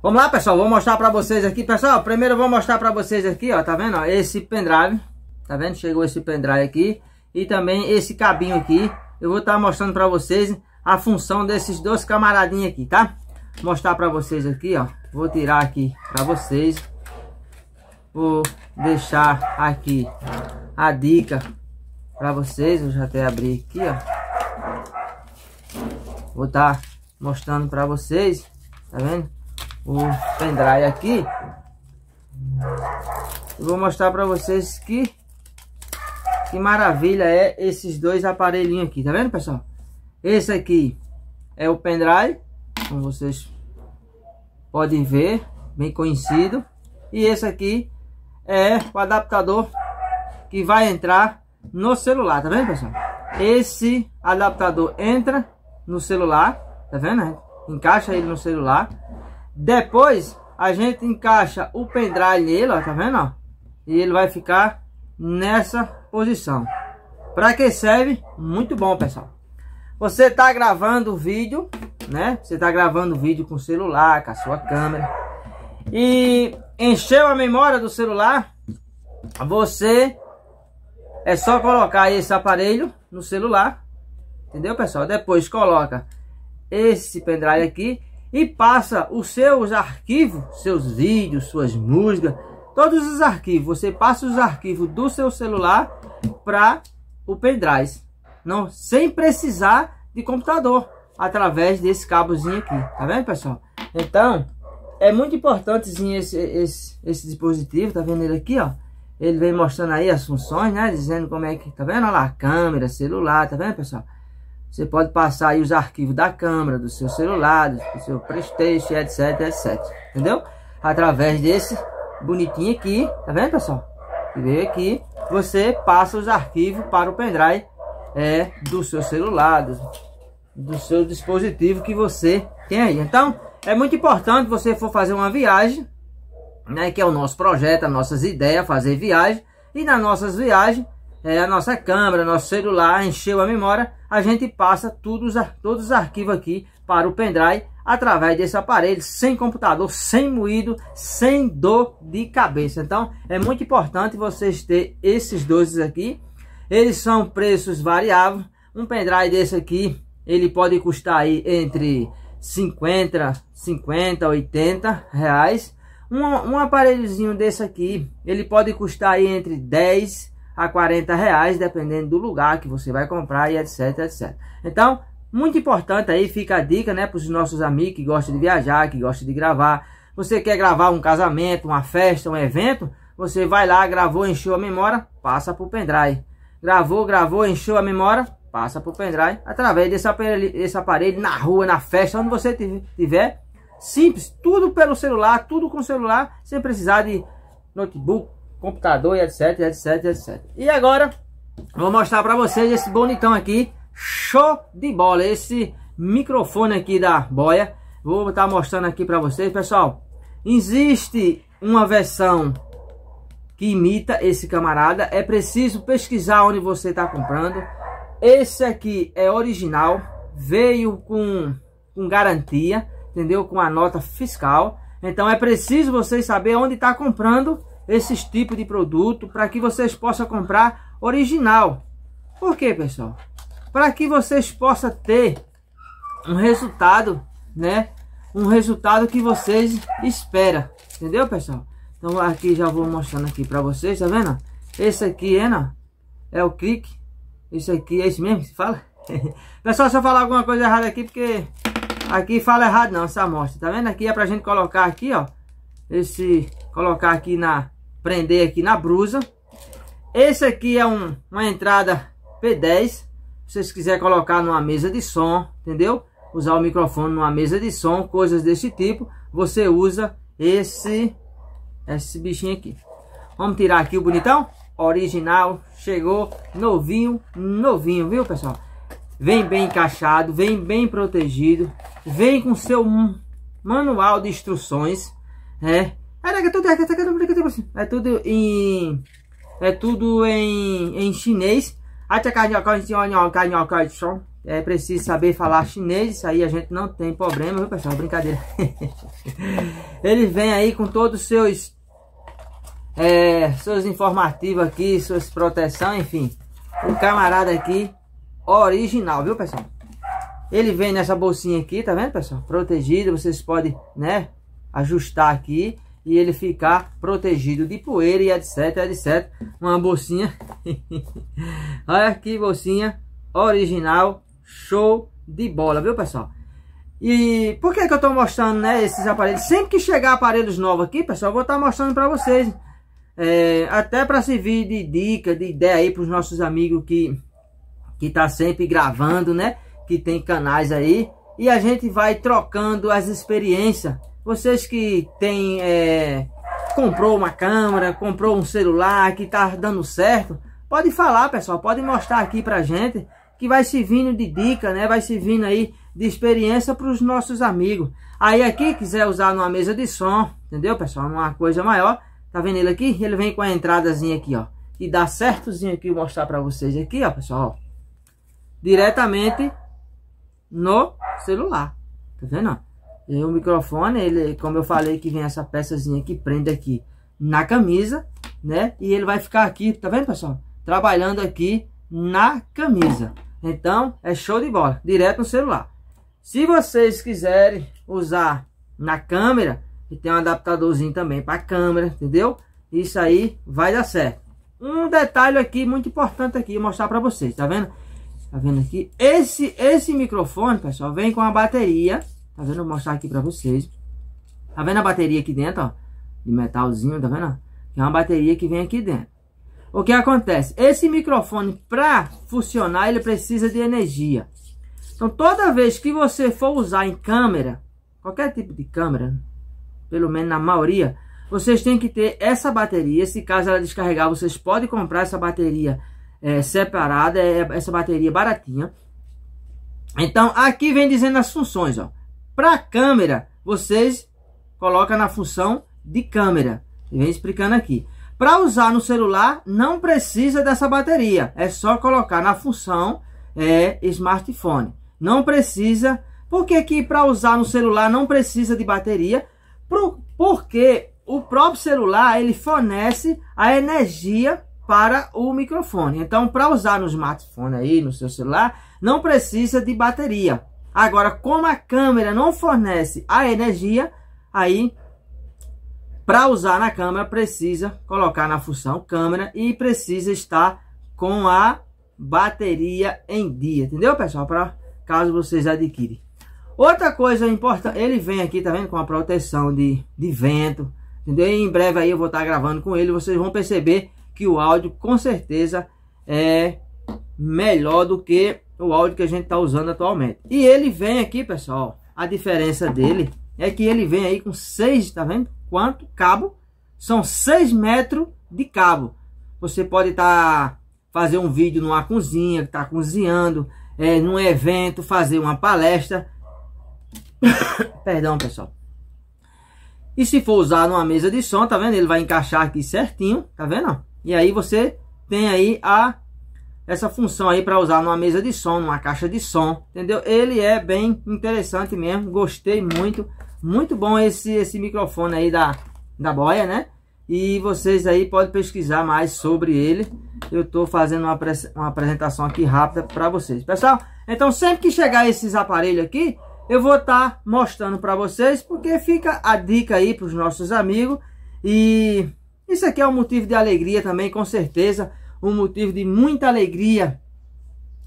Vamos lá, pessoal, vou mostrar pra vocês aqui. Pessoal, primeiro eu vou mostrar pra vocês aqui, ó, tá vendo? esse pendrive, tá vendo? Chegou esse pendrive aqui e também esse cabinho aqui. Eu vou estar tá mostrando pra vocês a função desses dois camaradinhos aqui, tá? Mostrar pra vocês aqui, ó. Vou tirar aqui pra vocês. Vou deixar aqui a dica pra vocês. Eu já até abri aqui, ó. Vou estar tá mostrando pra vocês, tá vendo? o pendrive aqui. vou mostrar para vocês que que maravilha é esses dois aparelhinhos aqui, tá vendo, pessoal? Esse aqui é o pendrive, como vocês podem ver, bem conhecido. E esse aqui é o adaptador que vai entrar no celular, tá vendo, pessoal? Esse adaptador entra no celular, tá vendo? Encaixa ele no celular depois a gente encaixa o pendrive nele, ó, tá vendo? Ó? E ele vai ficar nessa posição. Para que serve? Muito bom, pessoal. Você está gravando o vídeo, né? Você está gravando o vídeo com o celular, com a sua câmera. E encheu a memória do celular, você é só colocar esse aparelho no celular, entendeu, pessoal? Depois coloca esse pendrive aqui e passa os seus arquivos, seus vídeos, suas músicas, todos os arquivos. Você passa os arquivos do seu celular para o pendrive, não, sem precisar de computador, através desse cabozinho aqui, tá vendo, pessoal? Então, é muito importante esse, esse, esse dispositivo, tá vendo ele aqui, ó? Ele vem mostrando aí as funções, né? Dizendo como é que, tá vendo? Olha lá, câmera, celular, tá vendo, pessoal? Você pode passar aí os arquivos da câmera, do seu celular, do seu Playstation, etc, etc. Entendeu? Através desse bonitinho aqui, tá vendo, pessoal? Que veio aqui, você passa os arquivos para o pendrive é, do seu celular, do, do seu dispositivo que você tem aí. Então, é muito importante você for fazer uma viagem, né, que é o nosso projeto, as nossas ideias, fazer viagem. E nas nossas viagens, é, a nossa câmera, nosso celular, encheu a memória, a gente passa todos, todos os arquivos aqui para o pendrive através desse aparelho, sem computador, sem moído, sem dor de cabeça. Então é muito importante vocês ter esses doces aqui. Eles são preços variáveis. Um pendrive desse aqui, ele pode custar aí entre 50, 50, 80 reais. Um, um aparelhozinho desse aqui, ele pode custar aí entre 10 a 40 reais, dependendo do lugar que você vai comprar e etc, etc. Então, muito importante aí, fica a dica, né, para os nossos amigos que gostam de viajar, que gostam de gravar. Você quer gravar um casamento, uma festa, um evento? Você vai lá, gravou, encheu a memória, passa para o pendrive. Gravou, gravou, encheu a memória, passa para o pendrive. Através desse aparelho, desse aparelho, na rua, na festa, onde você tiver. Simples, tudo pelo celular, tudo com celular, sem precisar de notebook, computador e etc, etc, etc. E agora, vou mostrar para vocês esse bonitão aqui. Show de bola! Esse microfone aqui da Boia. Vou estar tá mostrando aqui para vocês. Pessoal, existe uma versão que imita esse camarada. É preciso pesquisar onde você está comprando. Esse aqui é original. Veio com, com garantia, entendeu? Com a nota fiscal. Então é preciso vocês saber onde está comprando esses tipos de produto para que vocês possam comprar original. Por quê, pessoal? Para que vocês possam ter um resultado, né? Um resultado que vocês esperam, entendeu, pessoal? Então aqui já vou mostrando aqui para vocês, tá vendo? Esse aqui é, não? é o clique. Esse aqui é esse mesmo que se fala? pessoal, se eu falar alguma coisa errada aqui, porque aqui fala errado não, essa amostra, tá vendo? Aqui é pra gente colocar aqui, ó, esse, colocar aqui na, prender aqui na brusa. Esse aqui é um, uma entrada P10. Se vocês quiserem colocar numa mesa de som, entendeu? Usar o microfone numa mesa de som, coisas desse tipo. Você usa esse, esse bichinho aqui. Vamos tirar aqui o bonitão? Original, chegou, novinho, novinho, viu pessoal? Vem bem encaixado, vem bem protegido, vem com seu manual de instruções, é Assim, é tudo em. É tudo em, em chinês. É preciso saber falar chinês, isso aí a gente não tem problema, viu pessoal? Brincadeira. Ele vem aí com todos os seus. É, seus informativos aqui, suas proteção, enfim. Um camarada aqui, original, viu pessoal? Ele vem nessa bolsinha aqui, tá vendo pessoal? Protegida, vocês podem, né? Ajustar aqui e ele ficar protegido de poeira e etc, etc. Uma bolsinha, olha que bolsinha original, show de bola, viu pessoal? E por que, que eu estou mostrando né, esses aparelhos? Sempre que chegar aparelhos novos aqui, pessoal, eu vou estar tá mostrando para vocês. É, até para servir de dica, de ideia aí para os nossos amigos que que tá sempre gravando, né? Que tem canais aí e a gente vai trocando as experiências vocês que têm, é, comprou uma câmera, comprou um celular, que tá dando certo, pode falar, pessoal, pode mostrar aqui pra gente, que vai servindo de dica, né? Vai servindo aí de experiência para os nossos amigos. Aí aqui, quiser usar numa mesa de som, entendeu, pessoal? Uma coisa maior, tá vendo ele aqui? Ele vem com a entradazinha aqui, ó. E dá certozinho aqui, vou mostrar para vocês aqui, ó, pessoal. Diretamente no celular, tá vendo, ó? E o microfone, ele, como eu falei, que vem essa peçazinha que prende aqui na camisa, né? E ele vai ficar aqui, tá vendo, pessoal? Trabalhando aqui na camisa. Então, é show de bola, direto no celular. Se vocês quiserem usar na câmera, e tem um adaptadorzinho também para câmera, entendeu? Isso aí vai dar certo. Um detalhe aqui muito importante aqui mostrar para vocês, tá vendo? Tá vendo aqui? Esse esse microfone, pessoal, vem com a bateria Tá vendo? Vou mostrar aqui pra vocês. Tá vendo a bateria aqui dentro, ó? De metalzinho, tá vendo? É uma bateria que vem aqui dentro. O que acontece? Esse microfone, para funcionar, ele precisa de energia. Então, toda vez que você for usar em câmera, qualquer tipo de câmera, pelo menos na maioria, vocês têm que ter essa bateria. Se caso ela descarregar, vocês podem comprar essa bateria é, separada, é, essa bateria baratinha. Então, aqui vem dizendo as funções, ó. Para câmera, vocês colocam na função de câmera. Vem explicando aqui. Para usar no celular, não precisa dessa bateria. É só colocar na função é, smartphone. Não precisa. Por que, que para usar no celular não precisa de bateria? Pro, porque o próprio celular ele fornece a energia para o microfone. Então, para usar no smartphone aí, no seu celular, não precisa de bateria. Agora, como a câmera não fornece a energia, aí para usar na câmera precisa colocar na função câmera e precisa estar com a bateria em dia, entendeu, pessoal? Para caso vocês adquirem. Outra coisa importante, ele vem aqui, tá vendo, com a proteção de, de vento, entendeu? E em breve aí eu vou estar tá gravando com ele, vocês vão perceber que o áudio com certeza é melhor do que o áudio que a gente está usando atualmente. E ele vem aqui, pessoal, a diferença dele é que ele vem aí com 6, tá vendo? Quanto cabo? São 6 metros de cabo. Você pode estar tá, fazer um vídeo numa cozinha, que tá cozinhando, é, num evento, fazer uma palestra. Perdão, pessoal. E se for usar numa mesa de som, tá vendo? Ele vai encaixar aqui certinho, tá vendo? E aí você tem aí a essa função aí para usar numa mesa de som, numa caixa de som, entendeu? Ele é bem interessante mesmo, gostei muito. Muito bom esse, esse microfone aí da, da boia, né? E vocês aí podem pesquisar mais sobre ele. Eu estou fazendo uma, uma apresentação aqui rápida para vocês. Pessoal, então sempre que chegar esses aparelhos aqui, eu vou estar tá mostrando para vocês, porque fica a dica aí para os nossos amigos. E isso aqui é um motivo de alegria também, com certeza um motivo de muita alegria.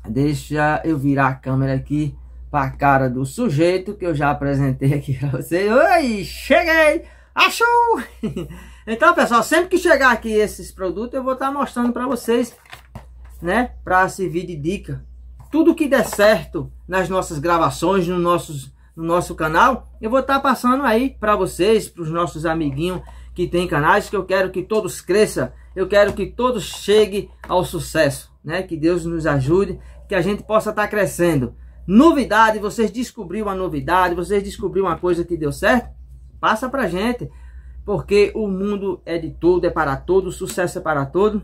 Deixa eu virar a câmera aqui para a cara do sujeito que eu já apresentei aqui para você. Oi, cheguei! Achou! então, pessoal, sempre que chegar aqui esses produtos, eu vou estar tá mostrando para vocês, né? Para servir de dica. Tudo que der certo nas nossas gravações, no, nossos, no nosso canal, eu vou estar tá passando aí para vocês, para os nossos amiguinhos que tem canais, que eu quero que todos cresçam, eu quero que todos cheguem ao sucesso, né? Que Deus nos ajude, que a gente possa estar tá crescendo. Novidade, vocês descobriram uma novidade, vocês descobriram uma coisa que deu certo? Passa pra gente, porque o mundo é de todo, é para todo, o sucesso é para todo.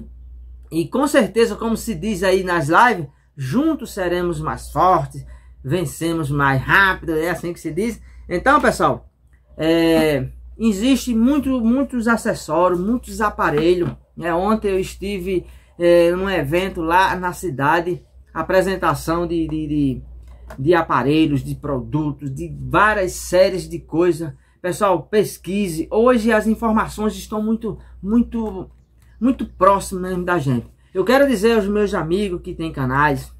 E com certeza, como se diz aí nas lives, juntos seremos mais fortes, vencemos mais rápido, é assim que se diz. Então, pessoal, é, existe muito, muitos acessórios, muitos aparelhos é, ontem eu estive é, num evento lá na cidade, apresentação de, de, de, de aparelhos, de produtos, de várias séries de coisas. Pessoal, pesquise. Hoje as informações estão muito, muito, muito próximas mesmo da gente. Eu quero dizer aos meus amigos que têm canais,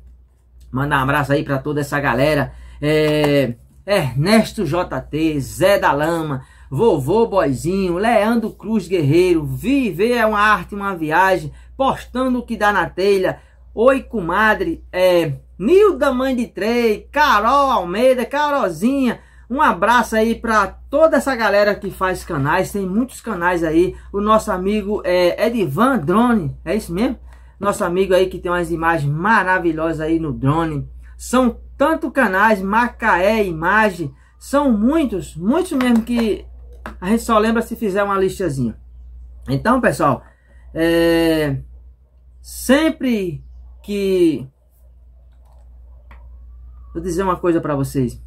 mandar um abraço aí para toda essa galera. É, Ernesto JT, Zé da Lama, Vovô Boizinho, Leandro Cruz Guerreiro, Viver é uma arte, uma viagem, postando o que dá na telha, Oi Comadre, é, Nilda Mãe de Trey, Carol Almeida, Carolzinha, um abraço aí para toda essa galera que faz canais, tem muitos canais aí. O nosso amigo é Edivan Drone, é isso mesmo? Nosso amigo aí que tem umas imagens maravilhosas aí no drone. São tanto canais, Macaé Imagem, são muitos, muitos mesmo que a gente só lembra se fizer uma listazinha. Então, pessoal, é, sempre que vou dizer uma coisa para vocês.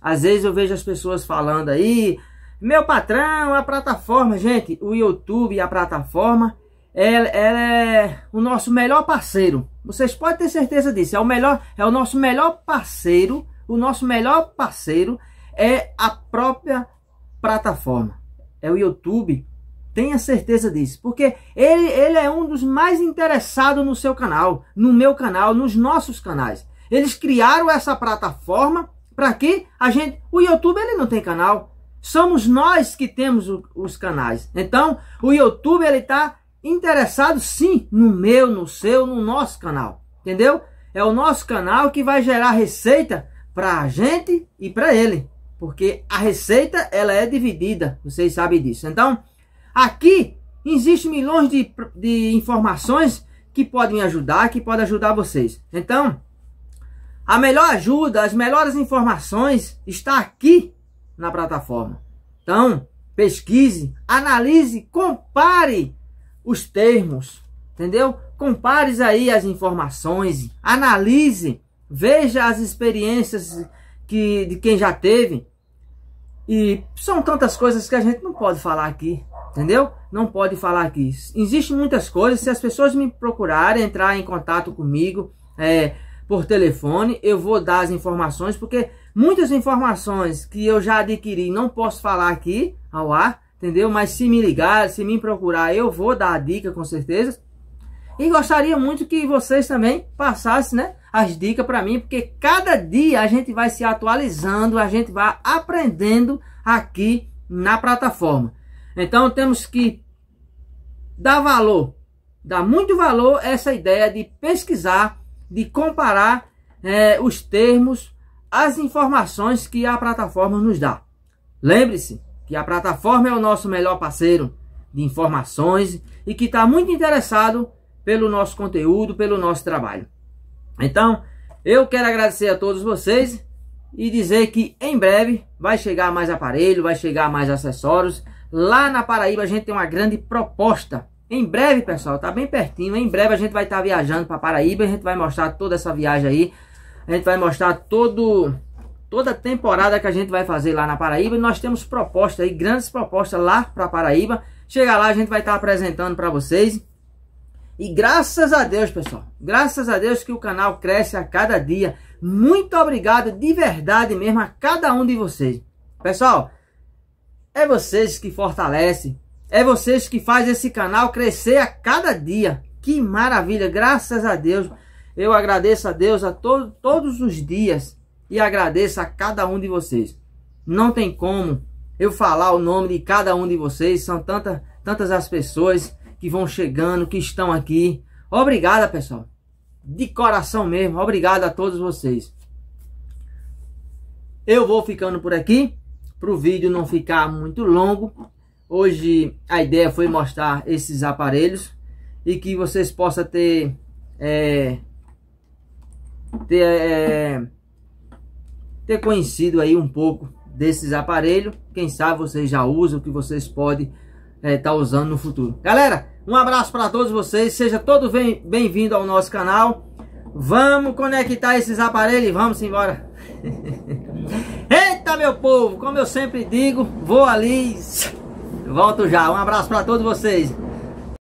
Às vezes eu vejo as pessoas falando aí, meu patrão, a plataforma, gente, o YouTube, a plataforma, ela, ela, é o nosso melhor parceiro. Vocês podem ter certeza disso. É o melhor, é o nosso melhor parceiro. O nosso melhor parceiro é a própria plataforma. É o YouTube. Tenha certeza disso, porque ele, ele é um dos mais interessados no seu canal, no meu canal, nos nossos canais. Eles criaram essa plataforma para que a gente. O YouTube ele não tem canal. Somos nós que temos o, os canais. Então, o YouTube ele está interessado sim no meu, no seu, no nosso canal. Entendeu? É o nosso canal que vai gerar receita para a gente e para ele porque a receita ela é dividida, vocês sabem disso. Então, aqui existem milhões de, de informações que podem ajudar, que podem ajudar vocês. Então, a melhor ajuda, as melhores informações está aqui na plataforma. Então, pesquise, analise, compare os termos, entendeu? Compare aí as informações, analise, veja as experiências que de quem já teve, e são tantas coisas que a gente não pode falar aqui, entendeu? Não pode falar aqui. Existem muitas coisas, se as pessoas me procurarem, entrar em contato comigo é, por telefone, eu vou dar as informações, porque muitas informações que eu já adquiri não posso falar aqui ao ar, entendeu? Mas se me ligar, se me procurar, eu vou dar a dica com certeza. E gostaria muito que vocês também passassem né, as dicas para mim, porque cada dia a gente vai se atualizando, a gente vai aprendendo aqui na plataforma. Então temos que dar valor, dar muito valor a essa ideia de pesquisar, de comparar é, os termos, as informações que a plataforma nos dá. Lembre-se que a plataforma é o nosso melhor parceiro de informações e que está muito interessado pelo nosso conteúdo, pelo nosso trabalho. Então, eu quero agradecer a todos vocês e dizer que em breve vai chegar mais aparelho, vai chegar mais acessórios. Lá na Paraíba a gente tem uma grande proposta. Em breve, pessoal, tá bem pertinho. Em breve a gente vai estar tá viajando para Paraíba, a gente vai mostrar toda essa viagem aí. A gente vai mostrar todo toda a temporada que a gente vai fazer lá na Paraíba. E nós temos propostas aí, grandes propostas lá para Paraíba. Chegar lá, a gente vai estar tá apresentando para vocês. E graças a Deus, pessoal. Graças a Deus que o canal cresce a cada dia. Muito obrigado de verdade mesmo a cada um de vocês. Pessoal, é vocês que fortalecem. É vocês que faz esse canal crescer a cada dia. Que maravilha, graças a Deus. Eu agradeço a Deus a to todos os dias e agradeço a cada um de vocês. Não tem como eu falar o nome de cada um de vocês, são tanta, tantas as pessoas que vão chegando, que estão aqui. Obrigada, pessoal. De coração mesmo, obrigado a todos vocês. Eu vou ficando por aqui, para o vídeo não ficar muito longo. Hoje a ideia foi mostrar esses aparelhos e que vocês possam ter, é, ter, é, ter conhecido aí um pouco desses aparelhos. Quem sabe vocês já usam, que vocês podem estar é, tá usando no futuro. Galera, um abraço para todos vocês, seja todo bem-vindo ao nosso canal. Vamos conectar esses aparelhos e vamos embora. Eita, meu povo, como eu sempre digo, vou ali, volto já. Um abraço para todos vocês.